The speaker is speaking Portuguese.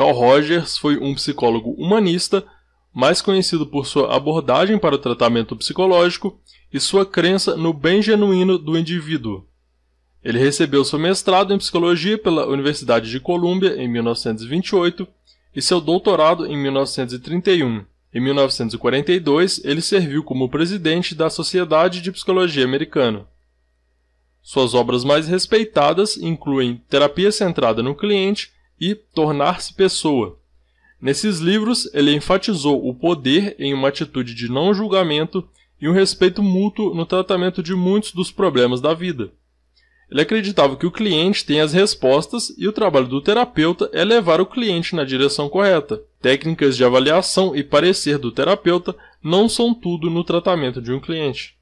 Carl Rogers foi um psicólogo humanista, mais conhecido por sua abordagem para o tratamento psicológico e sua crença no bem genuíno do indivíduo. Ele recebeu seu mestrado em psicologia pela Universidade de Colômbia em 1928 e seu doutorado em 1931. Em 1942, ele serviu como presidente da Sociedade de Psicologia Americana. Suas obras mais respeitadas incluem Terapia Centrada no Cliente e Tornar-se Pessoa. Nesses livros, ele enfatizou o poder em uma atitude de não julgamento e um respeito mútuo no tratamento de muitos dos problemas da vida. Ele acreditava que o cliente tem as respostas e o trabalho do terapeuta é levar o cliente na direção correta. Técnicas de avaliação e parecer do terapeuta não são tudo no tratamento de um cliente.